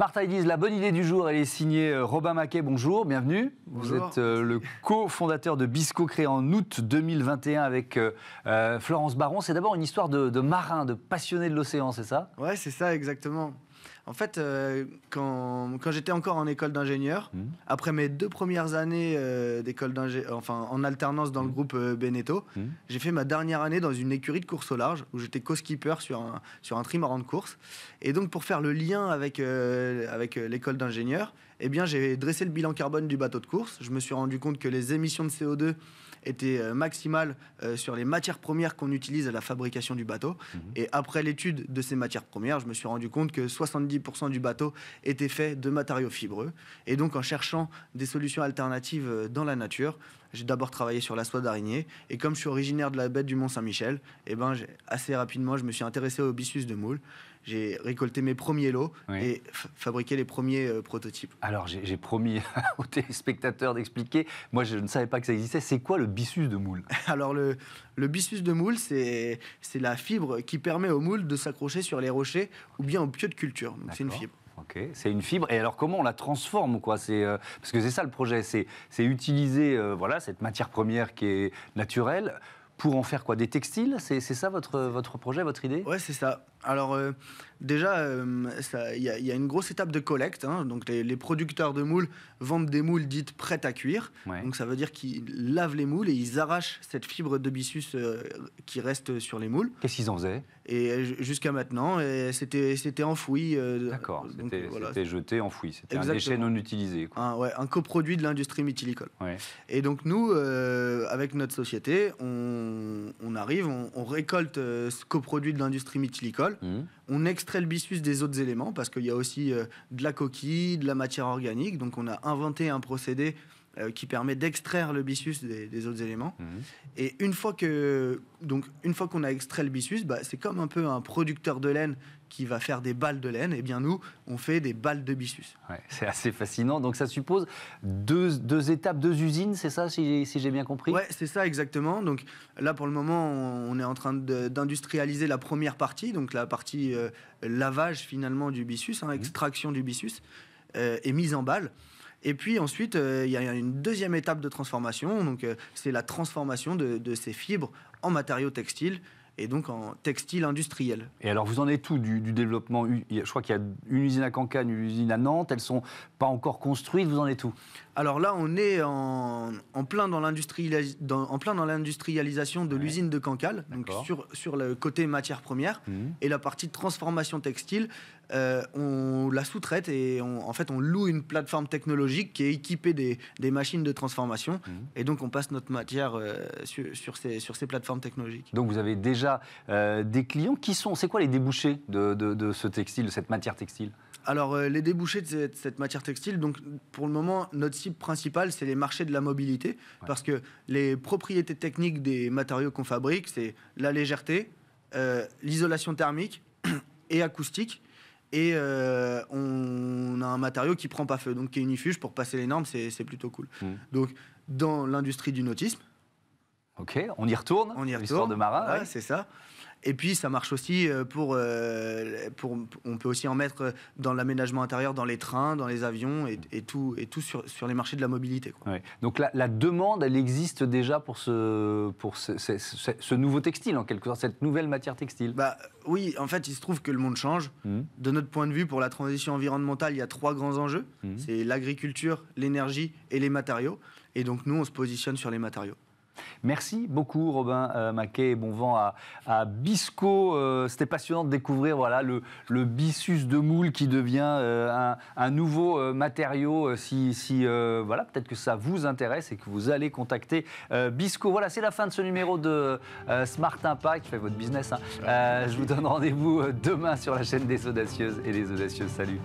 Smart la bonne idée du jour, elle est signée euh, Robin Maquet. Bonjour, bienvenue. Vous êtes euh, le cofondateur de Bisco, créé en août 2021 avec euh, Florence Baron. C'est d'abord une histoire de, marin, de passionné de l'océan, c'est ça Ouais, c'est ça, exactement. En fait, euh, quand, j'étais encore en école d'ingénieur, hmm. après mes deux premières années euh, d'école enfin en alternance dans le hmm. groupe euh, Beneteau, hmm. j'ai fait ma dernière année dans une écurie de course au large où j'étais co-skipper sur un, sur un trimaran de course. Et donc, pour faire le lien avec, avec l'école d'ingénieur, eh bien, j'ai dressé le bilan carbone du bateau de course. Je me suis rendu compte que les émissions de CO2 étaient maximales sur les matières premières qu'on utilise à la fabrication du bateau. Et après l'étude de ces matières premières, je me suis rendu compte que 70% du bateau était fait de matériaux fibreux. Et donc en cherchant des solutions alternatives euh, dans la nature, j'ai d'abord travaillé sur la soie d'araignée. Et comme je suis originaire de la bête du Mont-Saint-Michel, eh ben, assez rapidement, je me suis intéressé au bissus de moule. J'ai récolté mes premiers lots et fabriqué les premiers euh, prototypes. Alors, j'ai promis aux téléspectateurs d'expliquer. Moi, je ne savais pas que ça existait. C'est quoi le bissus de moule Alors, le, le de moule, c'est la fibre qui permet au moule de s'accrocher sur les rochers ou bien au pieu de culture. C'est une fibre c'est une fibre. Et alors, comment on la transforme quoi C'est euh, Parce que c'est ça le projet, c'est utiliser euh, voilà, cette matière première qui est naturelle pour en faire quoi Des textiles C'est ça votre, votre projet, votre idée Ouais, c'est ça. Alors euh, déjà, euh, il y, a une grosse étape de collecte. Hein. donc les, producteurs de moules vendent des moules dites prêtes à cuire. Donc ça veut dire qu'ils lavent les moules et ils arrachent cette fibre de byssus euh, qui reste sur les moules. Qu'est-ce qu'ils en faisaient Et jusqu'à maintenant, c'était c'était enfoui. D'accord. C'était jeté, enfoui. C'était un déchet non utilisé. Un, coproduit de l'industrie mythilicole. Et donc nous, avec notre société, on on, arrive, on, récolte euh, ce coproduit de l'industrie mytilicole, mmh. on extrait le byssus des autres éléments parce qu'il y a aussi euh, de la coquille, de la matière organique. Donc on a inventé un procédé euh, qui permet d'extraire le byssus des, autres éléments. Mhm. Et une fois que donc une fois qu'on a extrait le byssus, bah, c'est comme un peu un producteur de laine qui va faire des balles de laine. Et eh bien nous, on fait des balles de byssus. c'est assez fascinant. Donc ça suppose deux, deux étapes, deux usines, c'est ça, si, si j'ai bien compris Ouais, c'est ça exactement. Donc là, pour le moment, on est en train d'industrialiser la première partie, donc la partie euh, lavage finalement du byssus, hein, mhm. extraction du byssus et euh, mise en balle. Et puis ensuite, euh, il y a une deuxième étape de transformation. Donc, euh, c'est la transformation de, ces fibres en matériaux textiles et donc en textile industriel. Et alors, vous en êtes tout du, développement Je crois qu'il y a une usine à Cancane, une usine à Nantes. Elles ne sont pas encore construites. Vous en êtes tout Alors là, on est en, en plein dans l'industrialisation de l'usine de Cancale, donc sur, sur le côté matière première, mmh. et la partie de transformation textile euh, on la sous-traite et en fait on loue une plateforme technologique qui est équipée des, machines de transformation mhm. et donc on passe notre matière euh, sur, ces, plateformes technologiques. Donc vous avez déjà euh, des clients qui sont, c'est quoi les débouchés de, ce textile, de cette matière textile alors, les débouchés de cette, matière textile, donc pour le moment, notre cible principale, c'est les marchés de la mobilité, parce que les propriétés techniques des matériaux qu'on fabrique, c'est la légèreté, l'isolation thermique et acoustique et euh, on a un matériau qui prend pas feu, donc qui est unifuge pour passer les normes, c'est plutôt cool. Mmh. Donc dans l'industrie du nautisme, on y retourne. L'histoire de marin. C'est ça. Et puis ça marche aussi euh, euh, pour, on peut aussi en mettre euh, dans l'aménagement intérieur, dans les trains, dans les avions et, tout, sur, les marchés de la mobilité. Donc la, demande, elle existe déjà pour ce, nouveau textile en quelque sorte, cette nouvelle matière textile. Bah oui, en fait, il se trouve que le monde change. Hmm. De notre point de vue, pour la transition environnementale, il y a trois grands enjeux. Hmm. C'est l'agriculture, l'énergie et les matériaux. Et donc nous, on se positionne sur les matériaux. Merci beaucoup, Robin euh, Maquet, et bon vent à, Bisco. Euh, c'était passionnant de découvrir voilà, le, le bissus de moule qui devient euh, un, nouveau matériau. Si, voilà, peut-être que ça vous intéresse et que vous allez contacter Bisco. Voilà, c'est la fin de ce numéro de Smart Impact. Faites votre business. Hein. je vous donne rendez-vous demain sur la chaîne des audacieuses et des audacieuses. Salut.